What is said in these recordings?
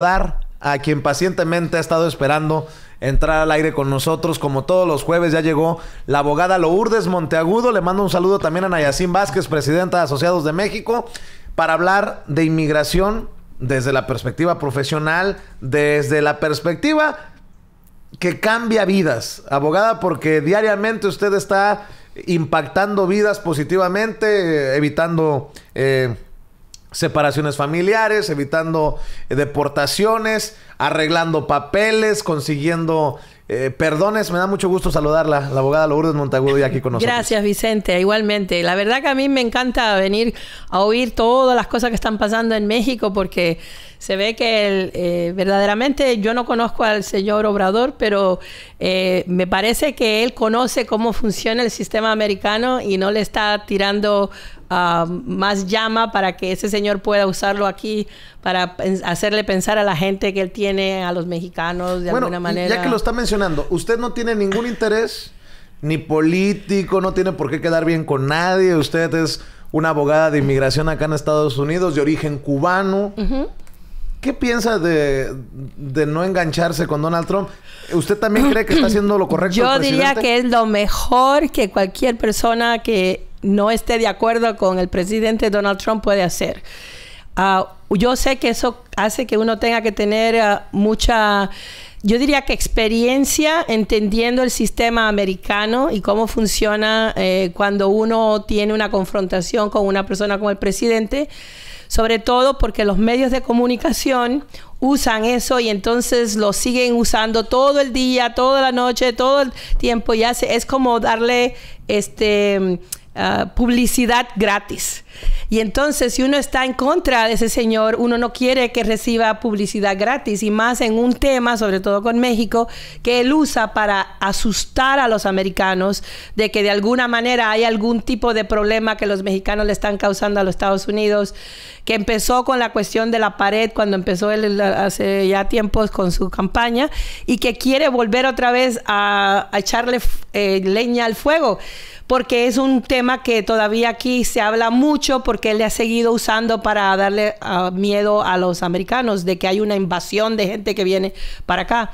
dar a quien pacientemente ha estado esperando entrar al aire con nosotros. Como todos los jueves ya llegó la abogada Lourdes Monteagudo. Le mando un saludo también a Nayacín Vázquez, presidenta de Asociados de México, para hablar de inmigración desde la perspectiva profesional, desde la perspectiva que cambia vidas. Abogada, porque diariamente usted está impactando vidas positivamente, eh, evitando... Eh, separaciones familiares, evitando eh, deportaciones, arreglando papeles, consiguiendo eh, perdones. Me da mucho gusto saludarla, la abogada Lourdes Montagudo ya aquí con nosotros. Gracias, Vicente. Igualmente. La verdad que a mí me encanta venir a oír todas las cosas que están pasando en México porque se ve que eh, verdaderamente yo no conozco al señor Obrador, pero me parece que él conoce cómo funciona el sistema americano y no le está tirando Ah, más llama para que ese señor pueda usarlo aquí para hacerle pensar a la gente que él tiene, a los mexicanos, de alguna manera. Ya que lo está mencionando, usted no tiene ningún interés ni político, no tiene por qué quedar bien con nadie. Usted es una abogada de inmigración acá en Estados Unidos, de origen cubano. ¿Qué piensa de, no engancharse con Donald Trump? ¿Usted también cree que está haciendo lo correcto? Yo diría que es lo mejor que cualquier persona que no esté de acuerdo con el presidente Donald Trump puede hacer. Ah, yo sé que eso hace que uno tenga que tener ah, mucha, yo diría que experiencia entendiendo el sistema americano y cómo funciona eh, cuando uno tiene una confrontación con una persona como el presidente, sobre todo porque los medios de comunicación usan eso y entonces lo siguen usando todo el día, toda la noche, todo el tiempo y hace, es como darle este Ah, publicidad gratis. Y entonces, si uno está en contra de ese señor, uno no quiere que reciba publicidad gratis y más en un tema, sobre todo con México, que él usa para asustar a los americanos de que de alguna manera hay algún tipo de problema que los mexicanos le están causando a los Estados Unidos, que empezó con la cuestión de la pared cuando empezó él hace ya tiempos con su campaña y que quiere volver otra vez a, echarle eh, leña al fuego, porque es un tema que todavía aquí se habla mucho porque porque él le ha seguido usando para darle ah, miedo a los americanos de que hay una invasión de gente que viene para acá.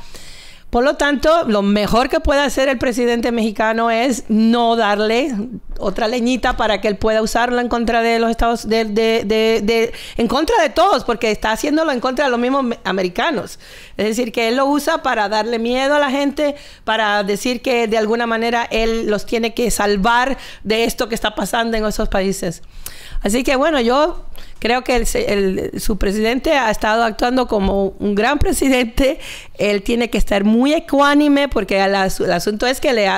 Por lo tanto, lo mejor que puede hacer el presidente mexicano es no darle otra leñita para que él pueda usarla en contra de los Estados, de, de, de, en contra de todos, porque está haciéndolo en contra de los mismos americanos. Es decir, que él lo usa para darle miedo a la gente, para decir que de alguna manera él los tiene que salvar de esto que está pasando en esos países. Así que bueno, yo Creo que el, su presidente ha estado actuando como un gran presidente. Él tiene que estar muy ecuánime porque el, asunto es que le,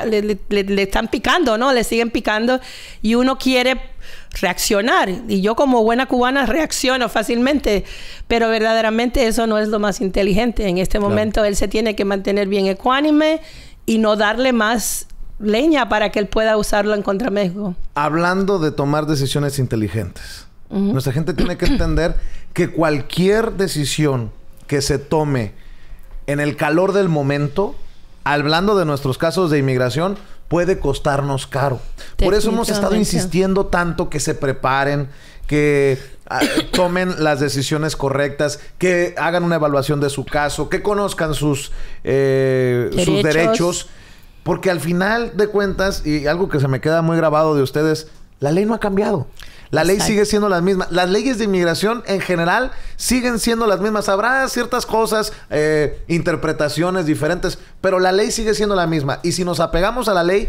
le, están picando, ¿no? Le siguen picando y uno quiere reaccionar. Y yo como buena cubana reacciono fácilmente, pero verdaderamente eso no es lo más inteligente. En este momento él se tiene que mantener bien ecuánime y no darle más leña para que él pueda usarlo en contra México. Hablando de tomar decisiones inteligentes. Nuestra gente tiene que entender que cualquier decisión que se tome en el calor del momento, hablando de nuestros casos de inmigración, puede costarnos caro. Por eso hemos estado insistiendo tanto que se preparen, que ah, tomen las decisiones correctas, que hagan una evaluación de su caso, que conozcan sus, eh, sus derechos. Porque al final de cuentas, y algo que se me queda muy grabado de ustedes, la ley no ha cambiado. La ley sigue siendo la misma. Las leyes de inmigración en general siguen siendo las mismas. Habrá ciertas cosas, eh, interpretaciones diferentes, pero la ley sigue siendo la misma. Y si nos apegamos a la ley,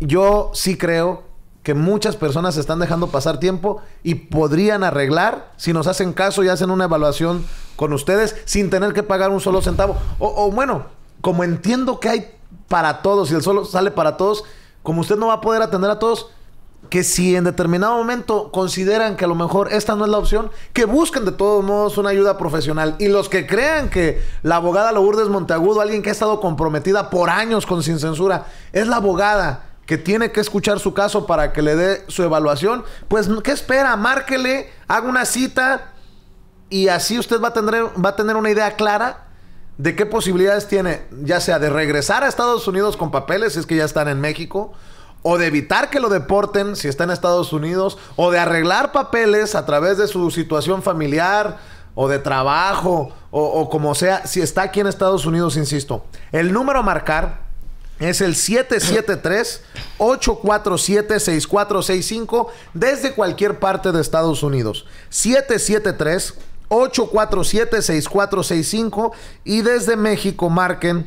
yo sí creo que muchas personas están dejando pasar tiempo y podrían arreglar si nos hacen caso y hacen una evaluación con ustedes sin tener que pagar un solo centavo. O, o bueno, como entiendo que hay para todos y el solo sale para todos, como usted no va a poder atender a todos, que si en determinado momento consideran que a lo mejor esta no es la opción, que busquen de todos modos una ayuda profesional. Y los que crean que la abogada Lourdes Monteagudo, alguien que ha estado comprometida por años con Sin Censura, es la abogada que tiene que escuchar su caso para que le dé su evaluación, pues ¿qué espera? Márquele, haga una cita y así usted va a tener, va a tener una idea clara de qué posibilidades tiene, ya sea de regresar a Estados Unidos con papeles, si es que ya están en México, o de evitar que lo deporten si está en Estados Unidos, o de arreglar papeles a través de su situación familiar o de trabajo, o, como sea, si está aquí en Estados Unidos, insisto. El número a marcar es el 773-847-6465 desde cualquier parte de Estados Unidos. 773-847-6465 y desde México marquen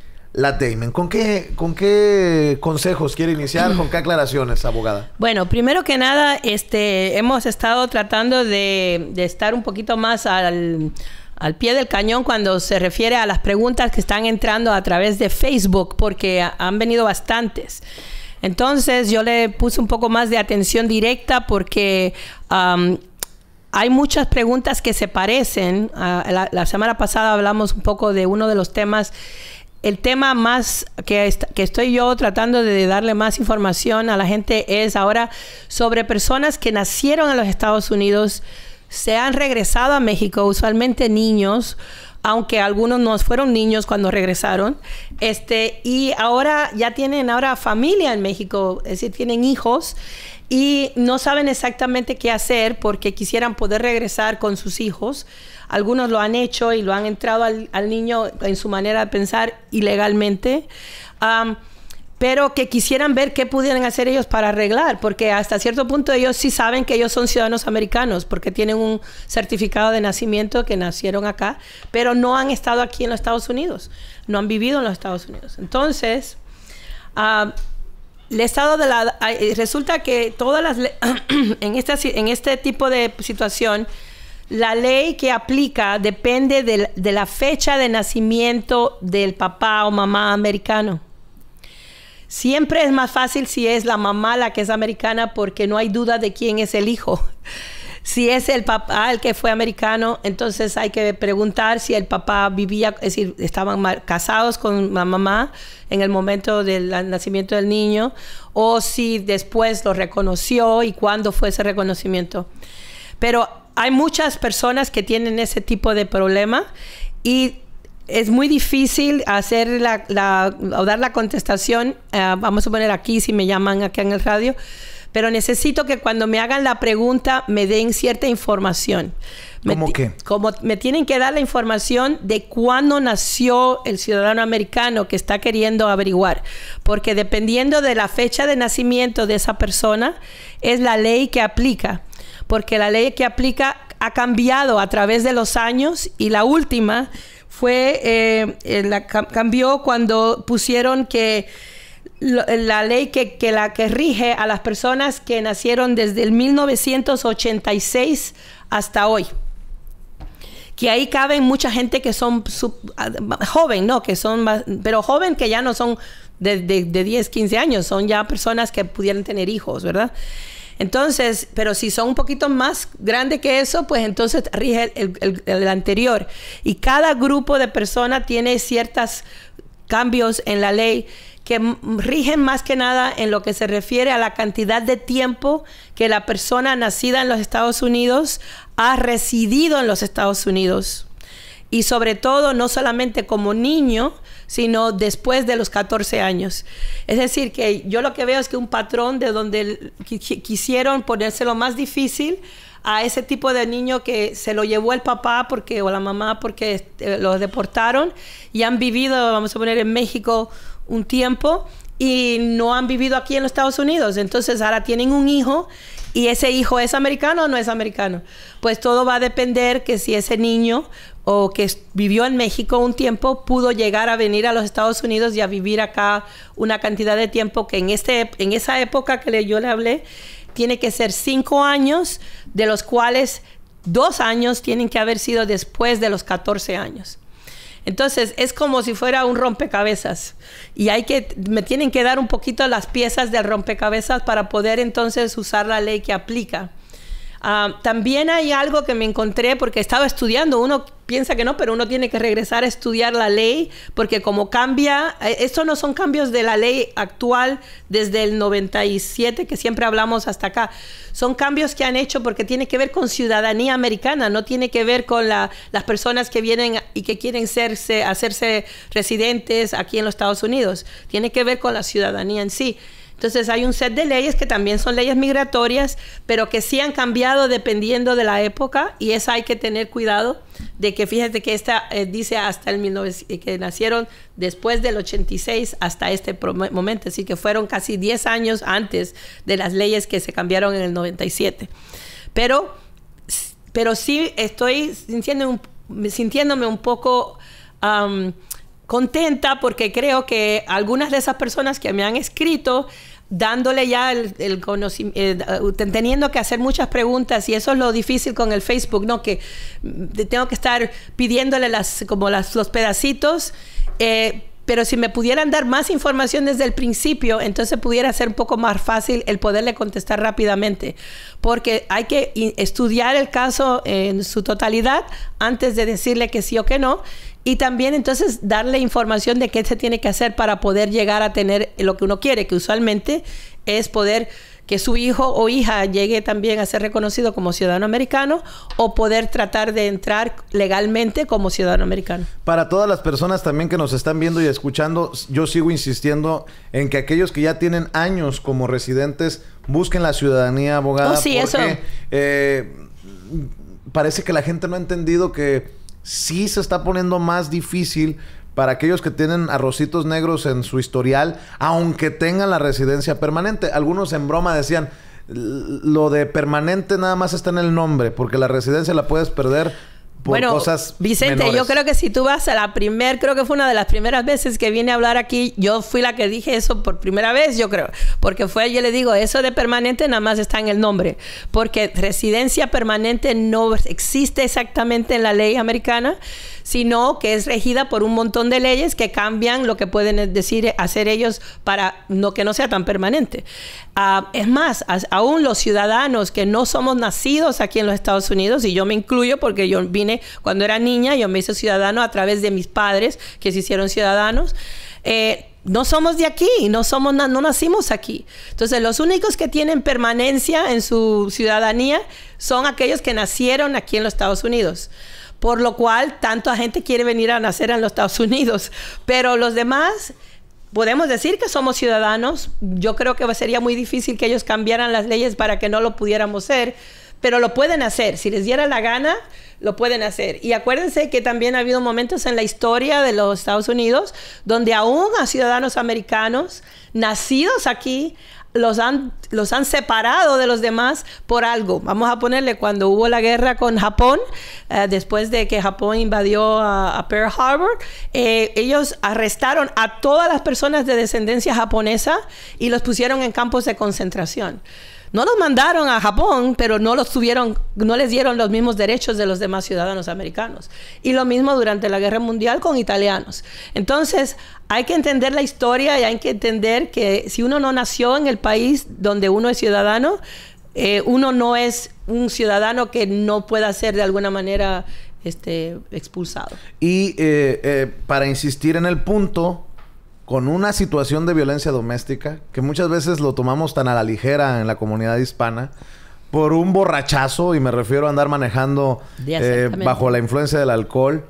la ¿Con qué, ¿Con qué consejos quiere iniciar? ¿Con qué aclaraciones, abogada? Bueno, primero que nada, este, hemos estado tratando de, estar un poquito más al, pie del cañón cuando se refiere a las preguntas que están entrando a través de Facebook, porque han venido bastantes. Entonces yo le puse un poco más de atención directa porque hay muchas preguntas que se parecen. la, semana pasada hablamos un poco de uno de los temas el tema más que, que estoy yo tratando de darle más información a la gente es ahora sobre personas que nacieron en los Estados Unidos, se han regresado a México, usualmente niños, aunque algunos no fueron niños cuando regresaron, este, y ahora ya tienen ahora familia en México, es decir, tienen hijos y no saben exactamente qué hacer porque quisieran poder regresar con sus hijos algunos lo han hecho y lo han entrado al, niño en su manera de pensar ilegalmente. pero que quisieran ver qué pudieran hacer ellos para arreglar, porque hasta cierto punto ellos sí saben que ellos son ciudadanos americanos, porque tienen un certificado de nacimiento que nacieron acá, pero no han estado aquí en los Estados Unidos, no han vivido en los Estados Unidos. Entonces, el de la... resulta que todas las... en, esta, en este tipo de situación, la ley que aplica depende de, la fecha de nacimiento del papá o mamá americano. Siempre es más fácil si es la mamá la que es americana porque no hay duda de quién es el hijo. Si es el papá el que fue americano, entonces hay que preguntar si el papá vivía, es decir, estaban casados con la mamá en el momento del nacimiento del niño, o si después lo reconoció y cuándo fue ese reconocimiento. Pero hay muchas personas que tienen ese tipo de problema y es muy difícil hacer la, dar la contestación. Eh, vamos a poner aquí si me llaman aquí en el radio. Pero necesito que cuando me hagan la pregunta me den cierta información. ¿Cómo qué? Como me tienen que dar la información de cuándo nació el ciudadano americano que está queriendo averiguar. Porque dependiendo de la fecha de nacimiento de esa persona, es la ley que aplica porque la ley que aplica ha cambiado a través de los años y la última fue, eh, eh, la, cambió cuando pusieron que la ley que, la que rige a las personas que nacieron desde el 1986 hasta hoy. Que ahí caben mucha gente que son joven, ¿no? Que son pero joven que ya no son de, de 10, 15 años, son ya personas que pudieran tener hijos, ¿verdad? Entonces, pero si son un poquito más grandes que eso, pues entonces rige el, el anterior. Y cada grupo de personas tiene ciertos cambios en la ley que rigen más que nada en lo que se refiere a la cantidad de tiempo que la persona nacida en los Estados Unidos ha residido en los Estados Unidos y sobre todo no solamente como niño, sino después de los 14 años. Es decir, que yo lo que veo es que un patrón de donde quisieron ponérselo más difícil a ese tipo de niño que se lo llevó el papá porque o la mamá porque este, lo deportaron y han vivido, vamos a poner en México un tiempo y no han vivido aquí en los Estados Unidos. Entonces ahora tienen un hijo y ese hijo es americano o no es americano. Pues todo va a depender que si ese niño o que vivió en México un tiempo pudo llegar a venir a los Estados Unidos y a vivir acá una cantidad de tiempo que en, este, en esa época que yo le hablé tiene que ser cinco años, de los cuales dos años tienen que haber sido después de los 14 años. Entonces es como si fuera un rompecabezas y hay que me tienen que dar un poquito las piezas del rompecabezas para poder entonces usar la ley que aplica. Ah, también hay algo que me encontré porque estaba estudiando, uno piensa que no, pero uno tiene que regresar a estudiar la ley porque como cambia, eh, estos no son cambios de la ley actual desde el 97 que siempre hablamos hasta acá, son cambios que han hecho porque tiene que ver con ciudadanía americana, no tiene que ver con las personas que vienen y que quieren serse, hacerse residentes aquí en los Estados Unidos, tiene que ver con la ciudadanía en sí. Entonces hay un set de leyes que también son leyes migratorias, pero que sí han cambiado dependiendo de la época y esa hay que tener cuidado de que fíjate que esta eh, dice hasta el 19, eh, que nacieron después del 86 hasta este momento, así que fueron casi 10 años antes de las leyes que se cambiaron en el 97. Pero pero sí estoy sintiéndome un, poco contenta porque creo que algunas de esas personas que me han escrito dándole ya el, conocimiento, eh, teniendo que hacer muchas preguntas y eso es lo difícil con el Facebook, ¿no? Que mm, tengo que estar pidiéndole las, como las, los pedacitos. Eh, pero si me pudieran dar más información desde el principio, entonces pudiera ser un poco más fácil el poderle contestar rápidamente, porque hay que estudiar el caso en su totalidad antes de decirle que sí o que no, y también entonces darle información de qué se tiene que hacer para poder llegar a tener lo que uno quiere, que usualmente es poder que su hijo o hija llegue también a ser reconocido como ciudadano americano o poder tratar de entrar legalmente como ciudadano americano. Para todas las personas también que nos están viendo y escuchando, yo sigo insistiendo en que aquellos que ya tienen años como residentes busquen la ciudadanía abogada. Oh, porque, eh, parece que la gente no ha entendido que sí se está poniendo más difícil para aquellos que tienen arrocitos negros en su historial, aunque tengan la residencia permanente. Algunos en broma decían, lo de permanente nada más está en el nombre, porque la residencia la puedes perder bueno, Vicente, yo creo que si tú vas a la primera, creo que fue una de las primeras veces que vine a hablar aquí, yo fui la que dije eso por primera vez, yo creo, porque fue, yo le digo, eso de permanente nada más está en el nombre, porque residencia permanente no existe exactamente en la ley americana, sino que es regida por un montón de leyes que cambian lo que pueden eh, decir, eh, hacer ellos para no, que no sea tan permanente. Ah, es más, aún los ciudadanos que no somos nacidos aquí en los Estados Unidos, y yo me incluyo porque yo vine cuando era niña, yo me hice ciudadano a través de mis padres que se hicieron ciudadanos. Eh, no somos de aquí, no, somos, no nacimos aquí. Entonces, los únicos que tienen permanencia en su ciudadanía son aquellos que nacieron aquí en los Estados Unidos por lo cual tanta gente quiere venir a nacer en los Estados Unidos. Pero los demás, podemos decir que somos ciudadanos. Yo creo que sería muy difícil que ellos cambiaran las leyes para que no lo pudiéramos ser, pero lo pueden hacer. Si les diera la gana, lo pueden hacer. Y acuérdense que también ha habido momentos en la historia de los Estados Unidos donde aún a ciudadanos americanos nacidos aquí los han, los han separado de los demás por algo. Vamos a ponerle cuando hubo la guerra con Japón, eh, después de que Japón invadió a, Pearl Harbor, eh, ellos arrestaron a todas las personas de descendencia japonesa y los pusieron en campos de concentración. No los mandaron a Japón, pero no los tuvieron, no les dieron los mismos derechos de los demás ciudadanos americanos. Y lo mismo durante la Guerra Mundial con italianos. Entonces, hay que entender la historia y hay que entender que si uno no nació en el país donde uno es ciudadano, eh, uno no es un ciudadano que no pueda ser de alguna manera este, expulsado. Y eh, eh, para insistir en el punto, con una situación de violencia doméstica que muchas veces lo tomamos tan a la ligera en la comunidad hispana por un borrachazo, y me refiero a andar manejando eh, bajo la influencia del alcohol.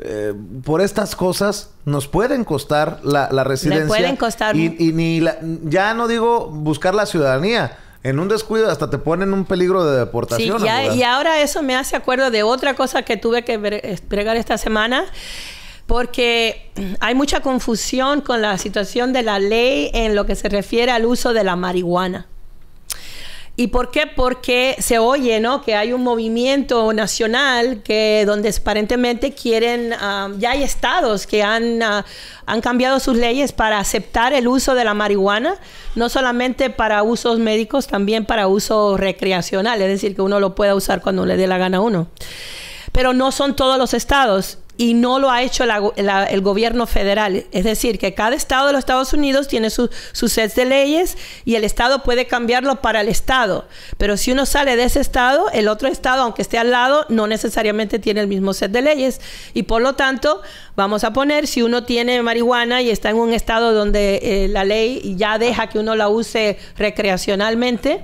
Eh, por estas cosas nos pueden costar la, residencia. pueden costar. Y, y ni ya no digo buscar la ciudadanía. En un descuido hasta te ponen un peligro de deportación. y ahora eso me hace acuerdo de otra cosa que tuve que eh, pregar esta semana porque hay mucha confusión con la situación de la ley en lo que se refiere al uso de la marihuana. ¿Y por qué? Porque se oye, Que hay un movimiento nacional que donde aparentemente quieren, ah, ya hay estados que han, ah, han cambiado sus leyes para aceptar el uso de la marihuana, no solamente para usos médicos, también para uso recreacional, es decir, que uno lo pueda usar cuando le dé la gana a uno. Pero no son todos los estados y no lo ha hecho el gobierno federal. Es decir, que cada estado de los Estados Unidos tiene sus su set de leyes y el estado puede cambiarlo para el estado. Pero si uno sale de ese estado, el otro estado, aunque esté al lado, no necesariamente tiene el mismo set de leyes. Y por lo tanto, vamos a poner, si uno tiene marihuana y está en un estado donde eh, la ley ya deja que uno la use recreacionalmente,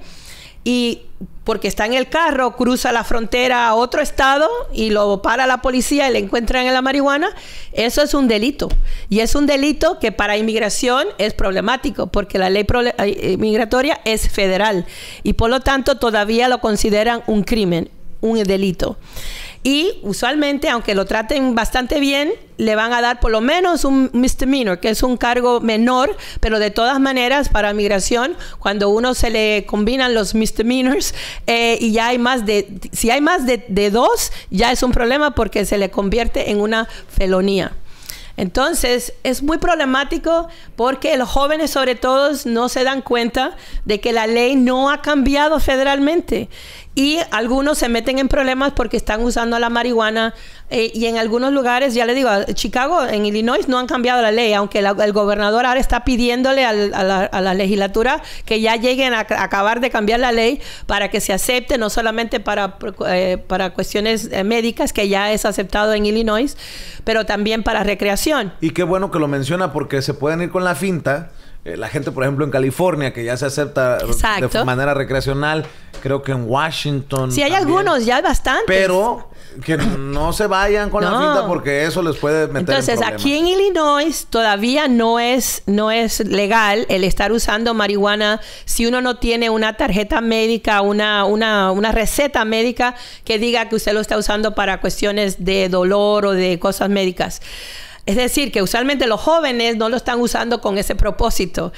y porque está en el carro, cruza la frontera a otro estado y lo para la policía y le encuentran en la marihuana, eso es un delito. Y es un delito que para inmigración es problemático, porque la ley eh, eh, migratoria es federal y por lo tanto todavía lo consideran un crimen, un delito. Y usualmente, aunque lo traten bastante bien, le van a dar por lo menos un misdemeanor, que es un cargo menor, pero de todas maneras para migración, cuando uno se le combinan los misdemeanors eh, y ya hay más de, si hay más de, de dos, ya es un problema porque se le convierte en una felonía. Entonces, es muy problemático porque los jóvenes sobre todo no se dan cuenta de que la ley no ha cambiado federalmente y algunos se meten en problemas porque están usando la marihuana eh, y en algunos lugares, ya le digo, Chicago, en Illinois no han cambiado la ley, aunque el gobernador ahora está pidiéndole a, la, legislatura que ya lleguen a, acabar de cambiar la ley para que se acepte, no solamente para, eh, para cuestiones eh, médicas, que ya es aceptado en Illinois, pero también para recreación. Y qué bueno que lo menciona porque se pueden ir con la finta eh, la gente, por ejemplo, en California, que ya se acepta de manera recreacional, creo que en Washington. Sí, hay algunos, ya hay bastantes. Pero que no se vayan con la finta porque eso les puede meter Entonces, en aquí en Illinois todavía no es, no es legal el estar usando marihuana si uno no tiene una tarjeta médica, una, una, una receta médica que diga que usted lo está usando para cuestiones de dolor o de cosas médicas. Es decir, que usualmente los jóvenes no lo están usando con ese propósito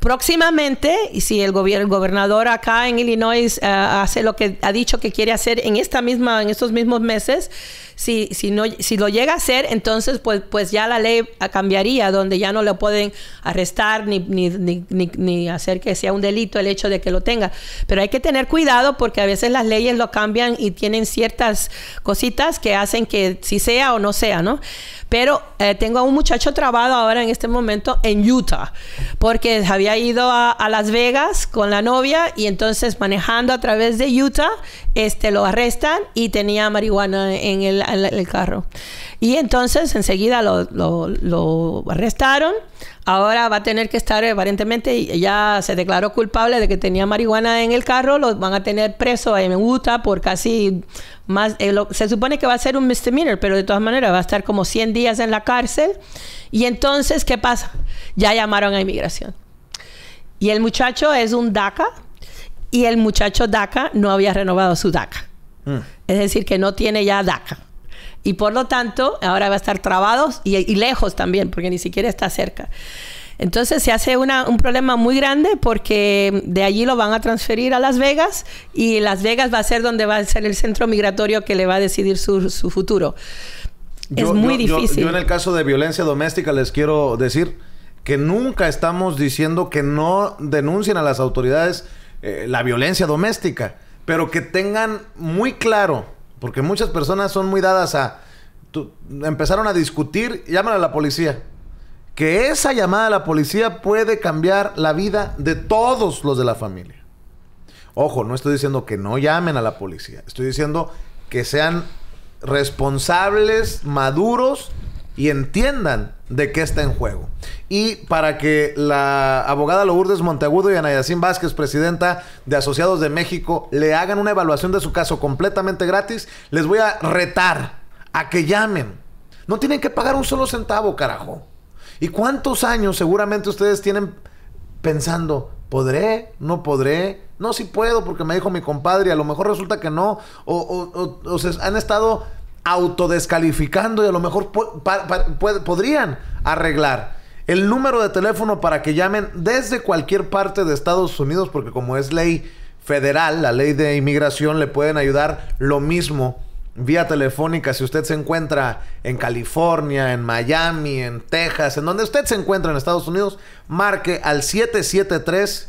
próximamente, y si el, gobierno, gobernador acá en Illinois eh, hace lo que ha dicho que quiere hacer en esta misma, en estos mismos meses, si, si, no, si lo llega a hacer, entonces pues, pues ya la ley cambiaría, donde ya no lo pueden arrestar ni, ni, hacer que sea un delito el hecho de que lo tenga. Pero hay que tener cuidado porque a veces las leyes lo cambian y tienen ciertas cositas que hacen que si sea o no sea, ¿no? Pero eh, tengo a un muchacho trabado ahora en este momento en Utah, porque Javier ha ido a, Las Vegas con la novia y entonces manejando a través de Utah, este, lo arrestan y tenía marihuana en el, carro. Y entonces enseguida lo, arrestaron. Ahora va a tener que estar, aparentemente, ya se declaró culpable de que tenía marihuana en el carro. Lo van a tener preso en Utah por casi más. Eh, se supone que va a ser un misdemeanor, pero de todas maneras va a estar como 100 días en la cárcel. Y entonces, ¿qué pasa? Ya llamaron a inmigración. Y el muchacho es un DACA y el muchacho DACA no había renovado su DACA. Mm. Es decir, que no tiene ya DACA. Y por lo tanto, ahora va a estar trabados y, lejos también, porque ni siquiera está cerca. Entonces se hace un problema muy grande porque de allí lo van a transferir a Las Vegas y Las Vegas va a ser donde va a ser el centro migratorio que le va a decidir su, futuro. es muy difícil. yo en el caso de violencia doméstica les quiero decir, que nunca estamos diciendo que no denuncien a las autoridades eh, la violencia doméstica, pero que tengan muy claro, porque muchas personas son muy dadas a... empezaron a discutir, llamen a la policía. Que esa llamada a la policía puede cambiar la vida de todos los de la familia. Ojo, no estoy diciendo que no llamen a la policía. Estoy diciendo que sean responsables, maduros y entiendan de qué está en juego. Y para que la abogada Lourdes Monteagudo y Anayacín Vázquez, presidenta de Asociados de México, le hagan una evaluación de su caso completamente gratis, les voy a retar a que llamen. No tienen que pagar un solo centavo, carajo. ¿Y cuántos años seguramente ustedes tienen pensando, ¿podré? ¿No podré? No, si sí puedo porque me dijo mi compadre, a lo mejor resulta que no. O, o, o, o se han estado autodescalificando y a lo mejor podrían arreglar el número de teléfono para que llamen desde cualquier parte de Estados Unidos, porque como es ley federal, la ley de inmigración, le pueden ayudar lo mismo vía telefónica si usted se encuentra en California, en Miami, en Texas, en donde usted se encuentra en Estados Unidos, marque al 773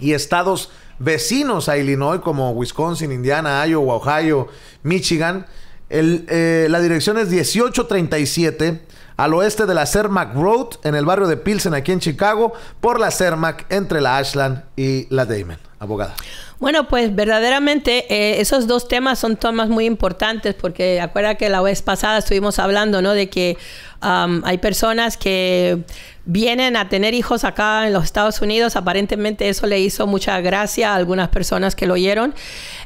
y estados vecinos a Illinois como Wisconsin, Indiana, Iowa, Ohio, Michigan. Eh, la dirección es 1837 al oeste de la Cermak Road en el barrio de Pilsen aquí en Chicago por la Cermak entre la Ashland y la Damon. Abogada. Bueno, pues verdaderamente eh, esos dos temas son temas muy importantes porque acuerda que la vez pasada estuvimos hablando, ¿no? De que hay personas que vienen a tener hijos acá en los Estados Unidos. Aparentemente eso le hizo mucha gracia a algunas personas que lo oyeron.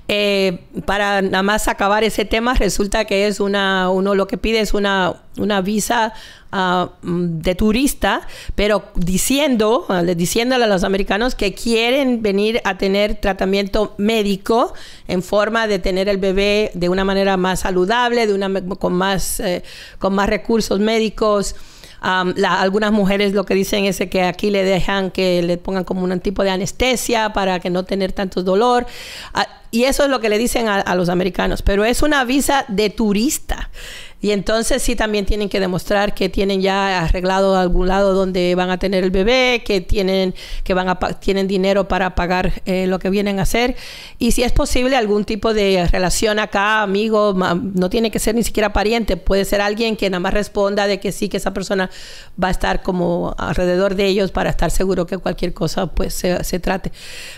Eh, para nada más acabar ese tema, resulta que es una, uno lo que pide es una, visa ah, mm, de turista, pero diciendo, ah, diciéndole a los americanos que quieren venir a tener tratamiento médico en forma de tener el bebé de una manera más saludable, de una, con, eh, con más recursos médicos algunas mujeres lo que dicen es que aquí le dejan que le pongan como un tipo de anestesia para que no tener tanto dolor. Ah, y eso es lo que le dicen a los americanos. Pero es una visa de turista. Y entonces sí también tienen que demostrar que tienen ya arreglado algún lado donde van a tener el bebé, que tienen, que van a tienen dinero para pagar eh, lo que vienen a hacer. Y si es posible algún tipo de relación acá, amigo, no tiene que ser ni siquiera pariente, puede ser alguien que nada más responda de que sí, que esa persona va a estar como alrededor de ellos para estar seguro que cualquier cosa pues se, se trate.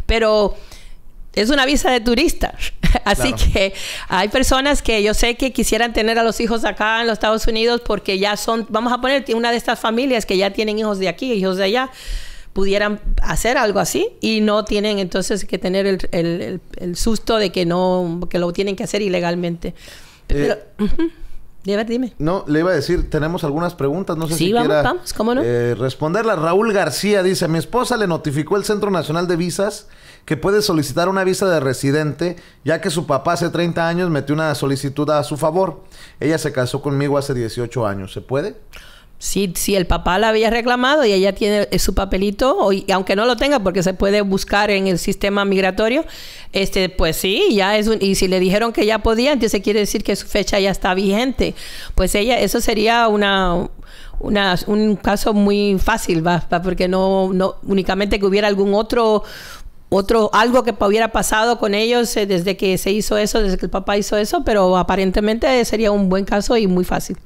Pero es una visa de turista. Así que hay personas que yo sé que quisieran tener a los hijos acá en los Estados Unidos porque ya son, vamos a poner, una de estas familias que ya tienen hijos de aquí, hijos de allá, pudieran hacer algo así y no tienen entonces que tener el, susto de que no, que lo tienen que hacer ilegalmente. Eh, Pero, eh, dime. No, le iba a decir, tenemos algunas preguntas, no sé si vamos, vamos, ¿cómo no? Eh, responderla. Raúl García dice, mi esposa le notificó el Centro Nacional de Visas que puede solicitar una visa de residente, ya que su papá hace 30 años metió una solicitud a su favor. Ella se casó conmigo hace 18 años. ¿Se puede? Sí, si, el papá la había reclamado y ella tiene eh, su papelito, y aunque no lo tenga porque se puede buscar en el sistema migratorio, este, pues sí, ya es y si le dijeron que ya podía, entonces quiere decir que su fecha ya está vigente. Pues ella, eso sería una, un caso muy fácil, porque no, no únicamente que hubiera algún otro otro, algo que hubiera pasado con ellos eh, desde que se hizo eso, desde que el papá hizo eso, pero aparentemente sería un buen caso y muy fácil.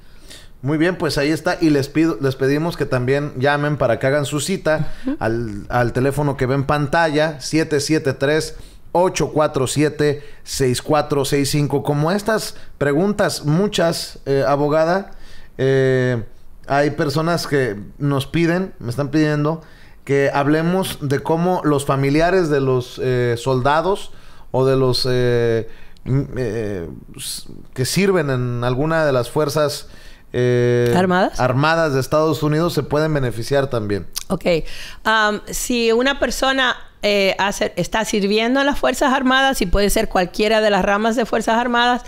Muy bien, pues ahí está. Y les pido, les pedimos que también llamen para que hagan su cita al, al, teléfono que ve en pantalla, 773 847 6465. Como estas preguntas, muchas, eh, abogada, eh, hay personas que nos piden, me están pidiendo que hablemos de cómo los familiares de los eh, soldados o de los eh, eh, que sirven en alguna de las fuerzas armadas armadas de Estados Unidos se pueden beneficiar también. Ok. Um, si una persona está sirviendo en las Fuerzas Armadas y puede ser cualquiera de las ramas de Fuerzas Armadas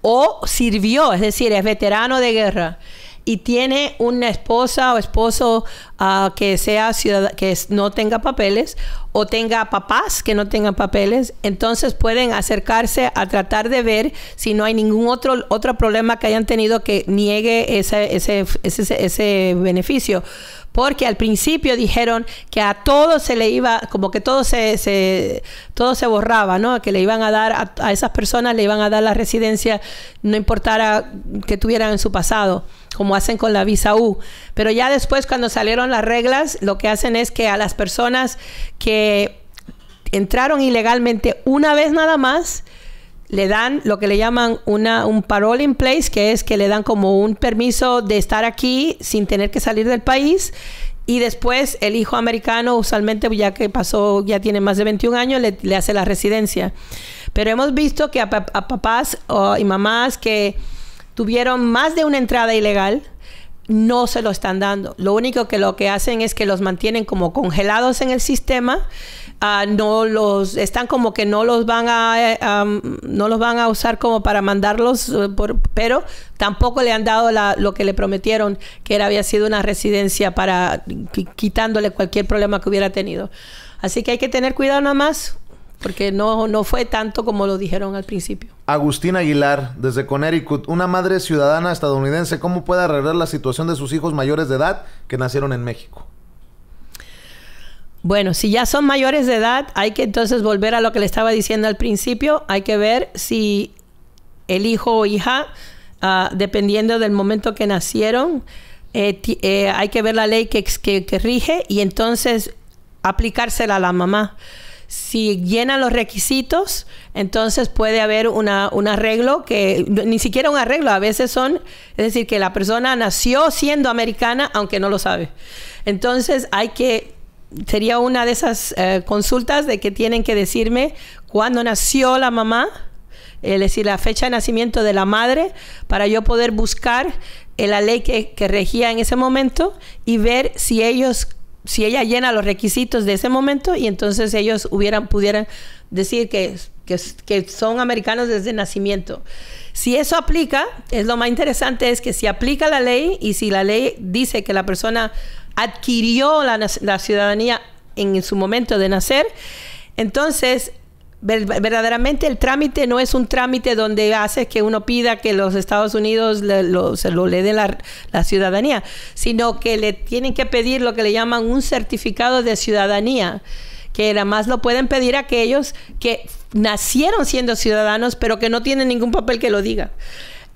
o sirvió, es decir, es veterano de guerra y tiene una esposa o esposo ah, que sea ciudad que no tenga papeles o tenga papás que no tengan papeles, entonces pueden acercarse a tratar de ver si no hay ningún otro, otro problema que hayan tenido que niegue ese, ese, ese, ese beneficio porque al principio dijeron que a todos se le iba, como que todo se, todo se borraba, ¿no? Que le iban a dar, a, esas personas le iban a dar la residencia, no importara que tuvieran en su pasado, como hacen con la visa U. Pero ya después, cuando salieron las reglas, lo que hacen es que a las personas que entraron ilegalmente una vez nada más, le dan lo que le llaman una, un parole in place, que es que le dan como un permiso de estar aquí sin tener que salir del país. Y después el hijo americano, usualmente ya que pasó, ya tiene más de 21 años, le, hace la residencia. Pero hemos visto que a, papás y mamás que tuvieron más de una entrada ilegal, no se lo están dando. Lo único que lo que hacen es que los mantienen como congelados en el sistema, ah, no los están como que no los van a eh, no los van a usar como para mandarlos, eh, pero tampoco le han dado lo que le prometieron que había sido una residencia para quitándole cualquier problema que hubiera tenido. Así que hay que tener cuidado nada más porque no, no fue tanto como lo dijeron al principio. Agustín Aguilar, desde Connecticut, una madre ciudadana estadounidense, ¿cómo puede arreglar la situación de sus hijos mayores de edad que nacieron en México? Bueno, si ya son mayores de edad, hay que entonces volver a lo que le estaba diciendo al principio, hay que ver si el hijo o hija, ah, dependiendo del momento que nacieron, eh, eh, hay que ver la ley que, que rige y entonces aplicársela a la mamá. Si llena los requisitos, entonces puede haber una, un arreglo que ni siquiera un arreglo, a veces son, es decir, que la persona nació siendo americana aunque no lo sabe. Entonces hay que sería una de esas eh, consultas de que tienen que decirme cuándo nació la mamá, eh, es decir, la fecha de nacimiento de la madre, para yo poder buscar eh, la ley que, que regía en ese momento y ver si ellos si ella llena los requisitos de ese momento y entonces ellos hubieran, pudieran decir que, que, son americanos desde nacimiento. Si eso aplica, es lo más interesante es que si aplica la ley y si la ley dice que la persona adquirió la, ciudadanía en su momento de nacer, entonces verdaderamente el trámite no es un trámite donde hace que uno pida que los Estados Unidos se lo le den la, ciudadanía, sino que le tienen que pedir lo que le llaman un certificado de ciudadanía, que nada más lo pueden pedir aquellos que nacieron siendo ciudadanos, pero que no tienen ningún papel que lo diga.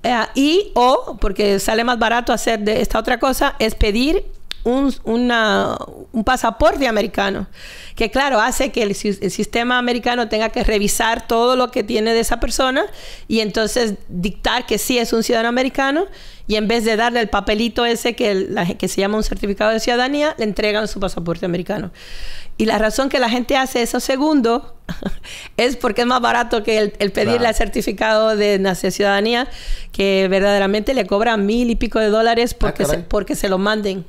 Eh, y o, porque sale más barato hacer de esta otra cosa, es pedir un, pasaporte americano, que claro, hace que el, sistema americano tenga que revisar todo lo que tiene de esa persona y entonces dictar que sí es un ciudadano americano y en vez de darle el papelito ese que, que se llama un certificado de ciudadanía, le entregan su pasaporte americano. Y la razón que la gente hace eso segundo es porque es más barato que el, pedirle el certificado de ciudadanía, que verdaderamente le cobra mil y pico de dólares porque, ah, porque se lo manden.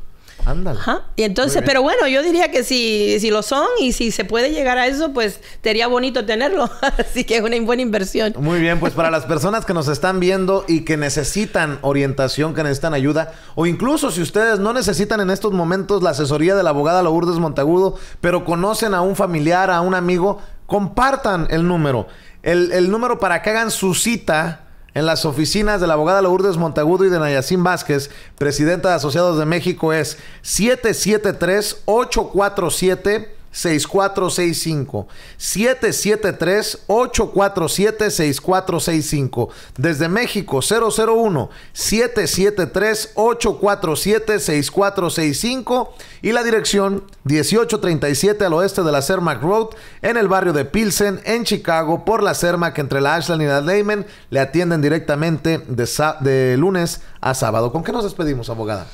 Y entonces, pero bueno, yo diría que si, si lo son y si se puede llegar a eso, pues sería bonito tenerlo. Así que es una buena inversión. Muy bien, pues para las personas que nos están viendo y que necesitan orientación, que necesitan ayuda, o incluso si ustedes no necesitan en estos momentos la asesoría de la abogada Lourdes Montagudo, pero conocen a un familiar, a un amigo, compartan el número. El, el número para que hagan su cita en las oficinas de la abogada Lourdes Montagudo y de Nayacín Vázquez, presidenta de Asociados de México, es 773 847 6465 773 847 6465 desde México 001 773 847 6465 y la dirección 1837 al oeste de la Cermac Road en el barrio de Pilsen en Chicago por la Cermac entre la Ashland y la Lehman le atienden directamente de, de lunes a sábado. ¿Con qué nos despedimos, abogada?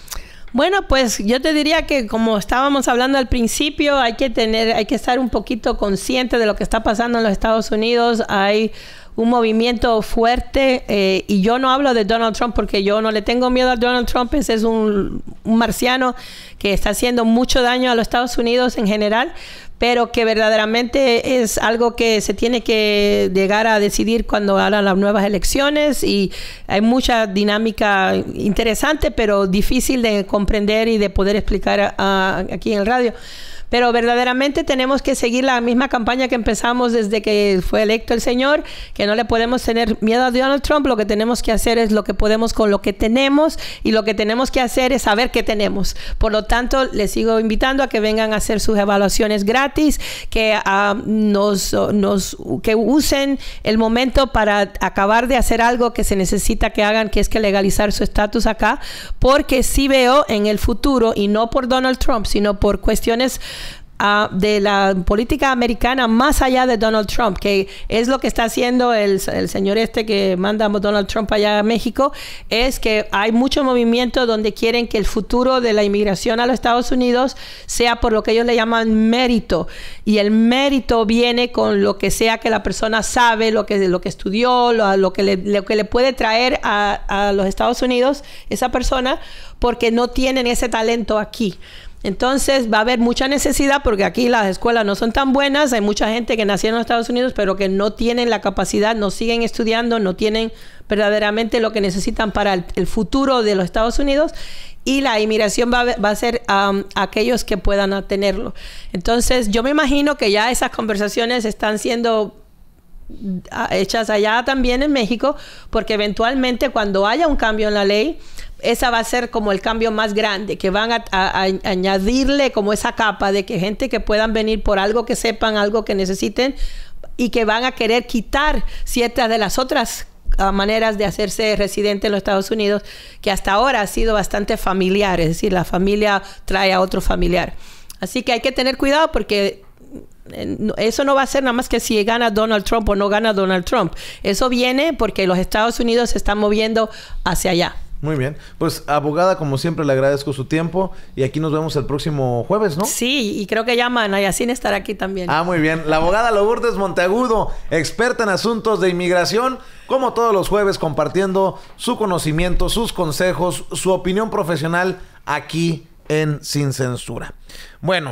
Bueno, pues yo te diría que como estábamos hablando al principio, hay que tener, hay que estar un poquito consciente de lo que está pasando en los Estados Unidos. Hay un movimiento fuerte eh, y yo no hablo de Donald Trump porque yo no le tengo miedo a Donald Trump, ese es un, marciano que está haciendo mucho daño a los Estados Unidos en general, pero que verdaderamente es algo que se tiene que llegar a decidir cuando hagan las nuevas elecciones y hay mucha dinámica interesante, pero difícil de comprender y de poder explicar aquí en el radio. Pero verdaderamente tenemos que seguir la misma campaña que empezamos desde que fue electo el señor, que no le podemos tener miedo a Donald Trump. Lo que tenemos que hacer es lo que podemos con lo que tenemos y lo que tenemos que hacer es saber qué tenemos. Por lo tanto, les sigo invitando a que vengan a hacer sus evaluaciones gratis, que ah, nos, que usen el momento para acabar de hacer algo que se necesita que hagan, que es que legalizar su estatus acá, porque sí veo en el futuro y no por Donald Trump, sino por cuestiones de la política americana más allá de Donald Trump, que es lo que está haciendo el, señor este que manda Donald Trump allá a México, es que hay mucho movimiento donde quieren que el futuro de la inmigración a los Estados Unidos sea por lo que ellos le llaman mérito. Y el mérito viene con lo que sea que la persona sabe, lo que, lo que estudió, lo, lo que, le, lo que le puede traer a, a los Estados Unidos esa persona, porque no tienen ese talento aquí. Entonces va a haber mucha necesidad porque aquí las escuelas no son tan buenas, hay mucha gente que nació en los Estados Unidos pero que no tienen la capacidad, no siguen estudiando, no tienen verdaderamente lo que necesitan para el, futuro de los Estados Unidos y la inmigración va a, ser a um, aquellos que puedan tenerlo. Entonces yo me imagino que ya esas conversaciones están siendo Ah, hechas allá también en México, porque eventualmente cuando haya un cambio en la ley, esa va a ser como el cambio más grande, que van a, añadirle como esa capa de que gente que puedan venir por algo que sepan, algo que necesiten, y que van a querer quitar ciertas de las otras ah, maneras de hacerse residente en los Estados Unidos, que hasta ahora ha sido bastante familiar, es decir, la familia trae a otro familiar. Así que hay que tener cuidado porque eh, eso no va a ser nada más que si gana Donald Trump o no gana Donald Trump. Eso viene porque los Estados Unidos se están moviendo hacia allá. Muy bien. Pues abogada, como siempre, le agradezco su tiempo y aquí nos vemos el próximo jueves, ¿no? Sí, y creo que ya Sin estará aquí también. Ah, muy bien. La abogada Lourdes Monteagudo, experta en asuntos de inmigración, como todos los jueves, compartiendo su conocimiento, sus consejos, su opinión profesional aquí en Sin Censura. Bueno.